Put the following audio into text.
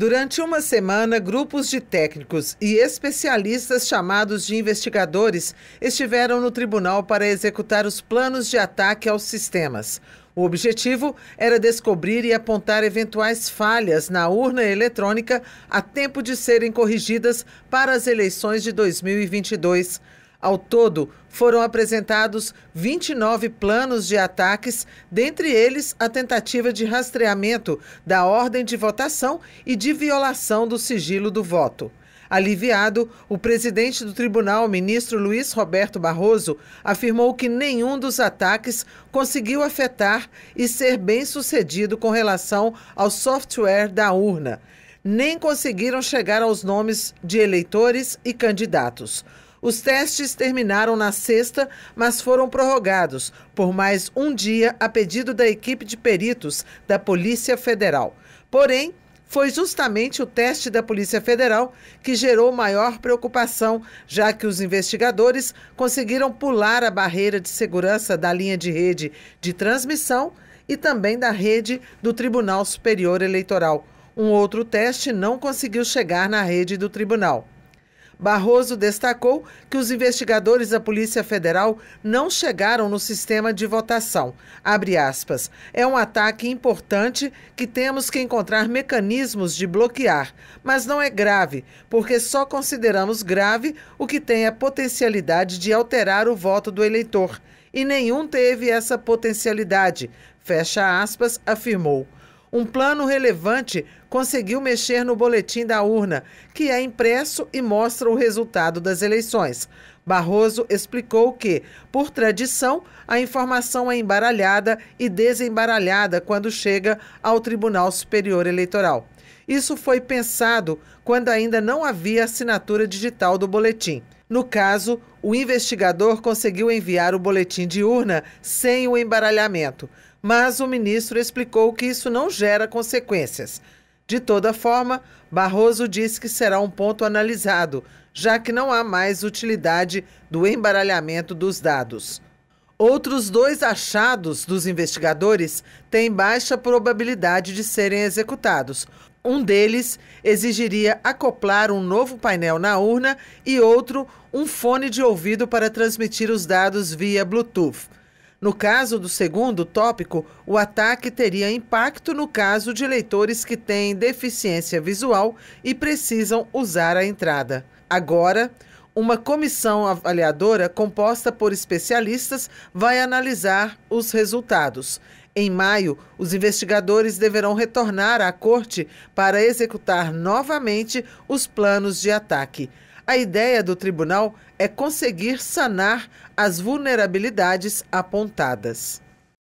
Durante uma semana, grupos de técnicos e especialistas chamados de investigadores estiveram no tribunal para executar os planos de ataque aos sistemas. O objetivo era descobrir e apontar eventuais falhas na urna eletrônica a tempo de serem corrigidas para as eleições de 2022. Ao todo, foram apresentados 29 planos de ataques, dentre eles a tentativa de rastreamento da ordem de votação e de violação do sigilo do voto. Aliviado, o presidente do tribunal, ministro Luiz Roberto Barroso, afirmou que nenhum dos ataques conseguiu afetar e ser bem sucedido com relação ao software da urna. Nem conseguiram chegar aos nomes de eleitores e candidatos. Os testes terminaram na sexta, mas foram prorrogados por mais um dia a pedido da equipe de peritos da Polícia Federal. Porém, foi justamente o teste da Polícia Federal que gerou maior preocupação, já que os investigadores conseguiram pular a barreira de segurança da linha de rede de transmissão e também da rede do Tribunal Superior Eleitoral. Um outro teste não conseguiu chegar na rede do tribunal. Barroso destacou que os investigadores da Polícia Federal não chegaram no sistema de votação. Aspas, é um ataque importante que temos que encontrar mecanismos de bloquear, mas não é grave, porque só consideramos grave o que tem a potencialidade de alterar o voto do eleitor. E nenhum teve essa potencialidade. Fecha aspas, afirmou um plano relevante conseguiu mexer no boletim da urna, que é impresso e mostra o resultado das eleições. Barroso explicou que, por tradição, a informação é embaralhada e desembaralhada quando chega ao Tribunal Superior Eleitoral. Isso foi pensado quando ainda não havia assinatura digital do boletim. No caso, o investigador conseguiu enviar o boletim de urna sem o embaralhamento mas o ministro explicou que isso não gera consequências. De toda forma, Barroso disse que será um ponto analisado, já que não há mais utilidade do embaralhamento dos dados. Outros dois achados dos investigadores têm baixa probabilidade de serem executados. Um deles exigiria acoplar um novo painel na urna e outro, um fone de ouvido para transmitir os dados via Bluetooth. No caso do segundo tópico, o ataque teria impacto no caso de eleitores que têm deficiência visual e precisam usar a entrada. Agora, uma comissão avaliadora composta por especialistas vai analisar os resultados. Em maio, os investigadores deverão retornar à corte para executar novamente os planos de ataque. A ideia do tribunal é conseguir sanar as vulnerabilidades apontadas.